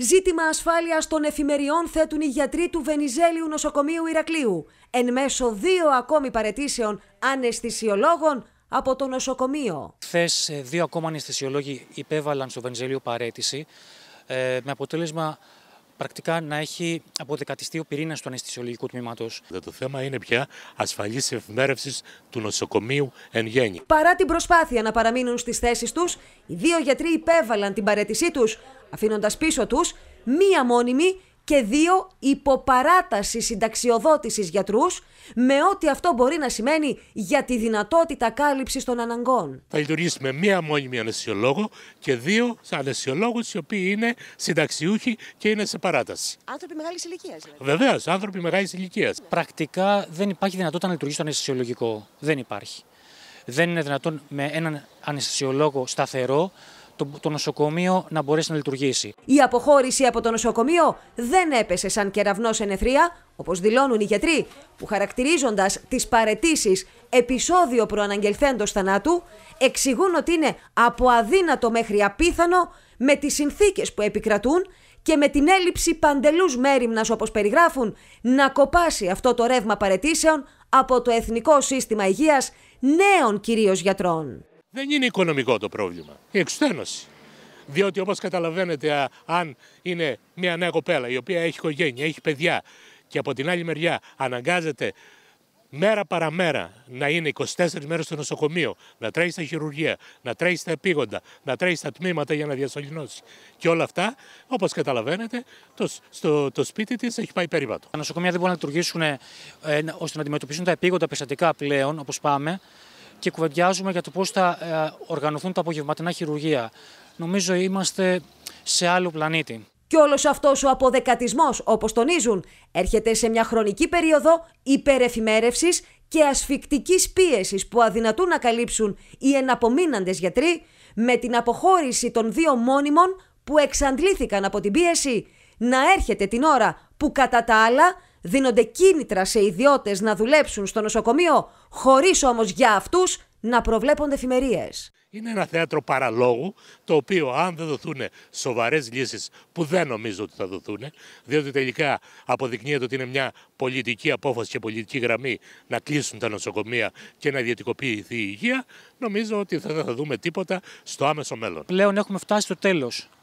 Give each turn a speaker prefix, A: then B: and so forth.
A: Ζήτημα ασφάλειας των εφημεριών θέτουν οι γιατροί του Βενιζέλιου Νοσοκομείου Ηρακλείου, εν μέσω δύο ακόμη παρετήσεων αναισθησιολόγων από το νοσοκομείο.
B: Χθες ε, δύο ακόμα αναισθησιολόγοι υπέβαλαν στο Βενιζέλιο παρέτηση, ε, με αποτέλεσμα πρακτικά να
C: έχει αποδεκατιστεί ο πυρήνας του αναισθησιολογικού τμήματος. Το θέμα είναι πια ασφαλής ευμέρευση του νοσοκομείου εν γέννη.
A: Παρά την προσπάθεια να παραμείνουν στις θέσεις τους, οι δύο γιατροί υπέβαλαν την παρέτησή τους, αφήνοντας πίσω τους μία μόνιμη και δύο υποπαράτασης συνταξιοδότησης γιατρούς με ό,τι αυτό μπορεί να σημαίνει για τη δυνατότητα κάλυψης των αναγκών.
C: Θα λειτουργήσει με μία μόνιμη ανεσιολόγο και δύο ανεσιολόγους οι οποίοι είναι συνταξιούχοι και είναι σε παράταση.
A: Άνθρωποι μεγάλης ηλικίας. Δηλαδή.
C: Βεβαίως, άνθρωποι μεγάλης ηλικίας. Πρακτικά δεν υπάρχει δυνατότητα να λειτουργήσει το
B: ανεσιολογικό. Δεν υπάρχει. Δεν είναι δυνατόν με έναν ανεσιολόγο σταθερό το, το νοσοκομείο να μπορέσει να λειτουργήσει.
A: Η αποχώρηση από το νοσοκομείο δεν έπεσε σαν κεραυνός σε νεθρία, όπως δηλώνουν οι γιατροί, που χαρακτηρίζοντας τις παρετήσεις επεισόδιο προαναγγελθέντος θανάτου, εξηγούν ότι είναι από αδύνατο μέχρι απίθανο με τις συνθήκες που επικρατούν και με την έλλειψη παντελούς μέρημνας, όπως περιγράφουν να κοπάσει αυτό το ρεύμα παρετήσεων από το Εθνικό Σύστημα υγείας νέων κυρίως γιατρών.
C: Δεν είναι οικονομικό το πρόβλημα. Η εξουθένωση. Διότι όπως καταλαβαίνετε αν είναι μια νέα κοπέλα η οποία έχει οικογένεια, έχει παιδιά και από την άλλη μεριά αναγκάζεται μέρα παραμέρα να είναι 24 μέρες στο νοσοκομείο, να τρέχει στα χειρουργία, να τρέχει στα επίγοντα, να τρέχει στα τμήματα για να διασωληνώσει. Και όλα αυτά, όπως καταλαβαίνετε, το, στο, το σπίτι της έχει πάει περίπατο. Τα νοσοκομεία δεν μπορούν να λειτουργήσουν ε, ε, ώστε να αντιμετωπίσουν τα επίγοντα περιστατικά
B: πλέον, όπως πάμε, και κουβεντιάζουμε για το πώς θα ε, οργανωθούν τα απογευματινά χειρουργεία. Νομίζω είμαστε σε άλλο πλανήτη. Και όλος αυτός ο αποδεκατισμός,
A: όπως τονίζουν, έρχεται σε μια χρονική περίοδο υπερεφημέρευσης και ασφικτικής πίεσης που αδυνατούν να καλύψουν οι εναπομείναντες γιατροί με την αποχώρηση των δύο μόνιμων που εξαντλήθηκαν από την πίεση να έρχεται την ώρα που κατά τα άλλα Δίνονται κίνητρα σε ιδιώτες να δουλέψουν στο νοσοκομείο, χωρίς όμως για αυτούς να προβλέπονται εφημερίες.
C: Είναι ένα θέατρο παραλόγου, το οποίο αν δεν δοθούν σοβαρές λύσεις που δεν νομίζω ότι θα δοθούν, διότι τελικά αποδεικνύεται ότι είναι μια πολιτική απόφαση και πολιτική γραμμή να κλείσουν τα νοσοκομεία και να ιδιωτικοποιηθεί η υγεία, νομίζω ότι δεν θα, δούμε τίποτα στο άμεσο μέλλον.
B: Πλέον έχουμε φτάσει στο τέλος.